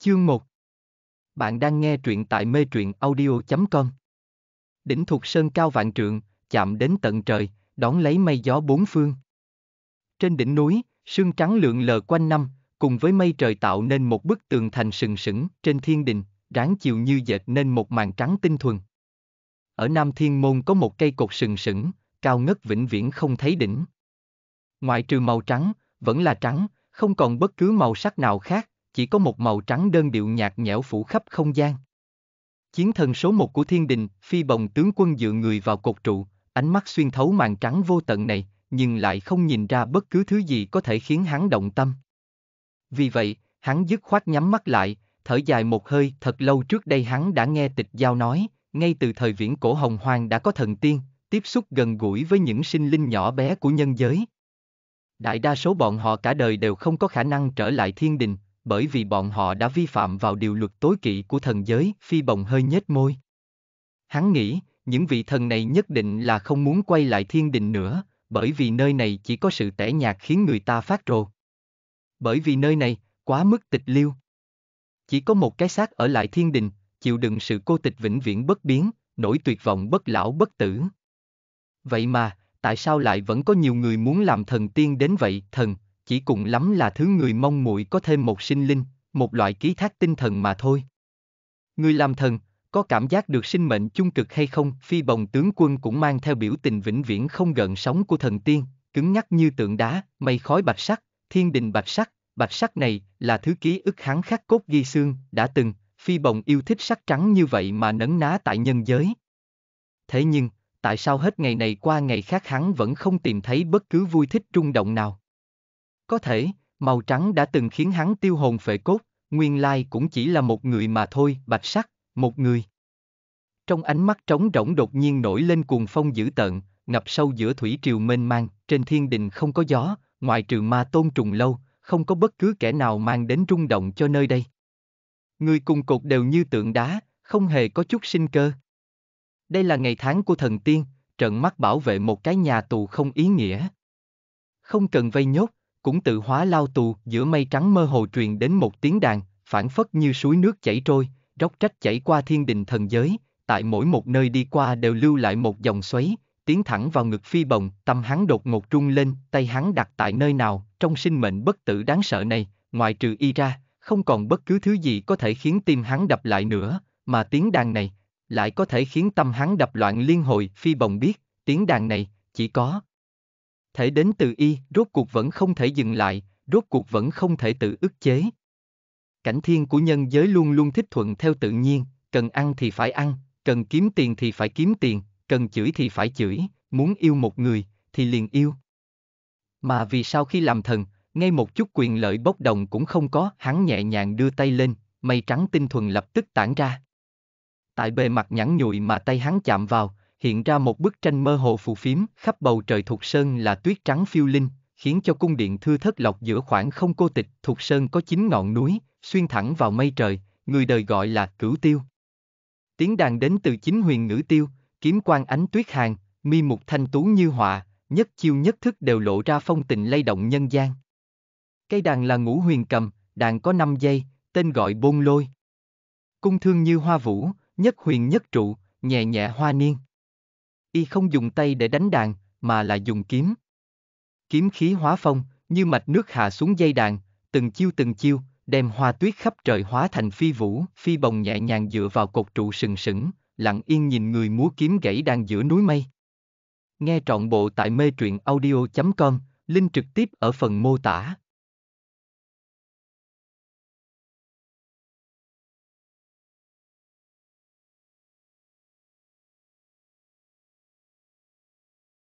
Chương 1 Bạn đang nghe truyện tại mê truyện audio.com Đỉnh thuộc sơn cao vạn trượng, chạm đến tận trời, đón lấy mây gió bốn phương. Trên đỉnh núi, sương trắng lượn lờ quanh năm, cùng với mây trời tạo nên một bức tường thành sừng sững trên thiên đình, ráng chiều như dệt nên một màn trắng tinh thuần. Ở Nam Thiên Môn có một cây cột sừng sững, cao ngất vĩnh viễn không thấy đỉnh. Ngoại trừ màu trắng, vẫn là trắng, không còn bất cứ màu sắc nào khác, chỉ có một màu trắng đơn điệu nhạt nhẽo phủ khắp không gian. Chiến thần số một của thiên đình, phi bồng tướng quân dựa người vào cột trụ, ánh mắt xuyên thấu màn trắng vô tận này, nhưng lại không nhìn ra bất cứ thứ gì có thể khiến hắn động tâm. Vì vậy, hắn dứt khoát nhắm mắt lại, thở dài một hơi, thật lâu trước đây hắn đã nghe tịch giao nói, ngay từ thời viễn cổ hồng hoang đã có thần tiên, tiếp xúc gần gũi với những sinh linh nhỏ bé của nhân giới. Đại đa số bọn họ cả đời đều không có khả năng trở lại thiên đình, bởi vì bọn họ đã vi phạm vào điều luật tối kỵ của thần giới, phi bồng hơi nhếch môi. Hắn nghĩ, những vị thần này nhất định là không muốn quay lại thiên đình nữa, bởi vì nơi này chỉ có sự tẻ nhạt khiến người ta phát rồ. Bởi vì nơi này, quá mức tịch liêu. Chỉ có một cái xác ở lại thiên đình, chịu đựng sự cô tịch vĩnh viễn bất biến, nỗi tuyệt vọng bất lão bất tử. Vậy mà, tại sao lại vẫn có nhiều người muốn làm thần tiên đến vậy, thần, chỉ cùng lắm là thứ người mong muội có thêm một sinh linh, một loại ký thác tinh thần mà thôi. Người làm thần, có cảm giác được sinh mệnh chung cực hay không? Phi bồng tướng quân cũng mang theo biểu tình vĩnh viễn không gần sóng của thần tiên, cứng nhắc như tượng đá, mây khói bạch sắc, thiên đình bạch sắc, bạch sắc này là thứ ký ức hắn khắc cốt ghi xương, đã từng, phi bồng yêu thích sắc trắng như vậy mà nấn ná tại nhân giới. Thế nhưng, tại sao hết ngày này qua ngày khác hắn vẫn không tìm thấy bất cứ vui thích trung động nào? Có thể, màu trắng đã từng khiến hắn tiêu hồn phệ cốt, nguyên lai cũng chỉ là một người mà thôi, bạch sắc, một người. Trong ánh mắt trống rỗng đột nhiên nổi lên cuồng phong dữ tợn, ngập sâu giữa thủy triều mênh mang, trên thiên đình không có gió, ngoài trừ ma tôn trùng lâu, không có bất cứ kẻ nào mang đến rung động cho nơi đây. Người cùng cột đều như tượng đá, không hề có chút sinh cơ. Đây là ngày tháng của thần tiên, trận mắt bảo vệ một cái nhà tù không ý nghĩa. Không cần vây nhốt, cũng tự hóa lao tù, giữa mây trắng mơ hồ truyền đến một tiếng đàn, phản phất như suối nước chảy trôi, róc rách chảy qua thiên đình thần giới, tại mỗi một nơi đi qua đều lưu lại một dòng xoáy, tiến thẳng vào ngực phi bồng, tâm hắn đột ngột trung lên, tay hắn đặt tại nơi nào, trong sinh mệnh bất tử đáng sợ này, ngoại trừ y ra, không còn bất cứ thứ gì có thể khiến tim hắn đập lại nữa, mà tiếng đàn này, lại có thể khiến tâm hắn đập loạn liên hồi, phi bồng biết, tiếng đàn này, chỉ có thể đến từ y, rốt cuộc vẫn không thể dừng lại, rốt cuộc vẫn không thể tự ức chế. Cảnh thiên của nhân giới luôn luôn thích thuận theo tự nhiên, cần ăn thì phải ăn, cần kiếm tiền thì phải kiếm tiền, cần chửi thì phải chửi, muốn yêu một người, thì liền yêu. Mà vì sao khi làm thần, ngay một chút quyền lợi bốc đồng cũng không có, hắn nhẹ nhàng đưa tay lên, mây trắng tinh thuần lập tức tản ra. Tại bề mặt nhẵn nhụi mà tay hắn chạm vào, hiện ra một bức tranh mơ hồ phù phiếm, khắp bầu trời thuộc sơn là tuyết trắng phiêu linh, khiến cho cung điện thưa thất lọc giữa khoảng không cô tịch, thuộc sơn có chín ngọn núi, xuyên thẳng vào mây trời, người đời gọi là cửu tiêu. Tiếng đàn đến từ chính huyền ngữ tiêu, kiếm quan ánh tuyết hàng, mi mục thanh tú như họa, nhất chiêu nhất thức đều lộ ra phong tình lay động nhân gian. Cây đàn là ngũ huyền cầm, đàn có 5 dây, tên gọi bôn lôi. Cung thương như hoa vũ, nhất huyền nhất trụ, nhẹ nhẹ hoa niên y không dùng tay để đánh đàn, mà là dùng kiếm. Kiếm khí hóa phong, như mạch nước hạ xuống dây đàn, từng chiêu từng chiêu, đem hoa tuyết khắp trời hóa thành phi vũ, phi bồng nhẹ nhàng dựa vào cột trụ sừng sững, lặng yên nhìn người múa kiếm gãy đang giữa núi mây. Nghe trọn bộ tại mê truyện audio.com, link trực tiếp ở phần mô tả.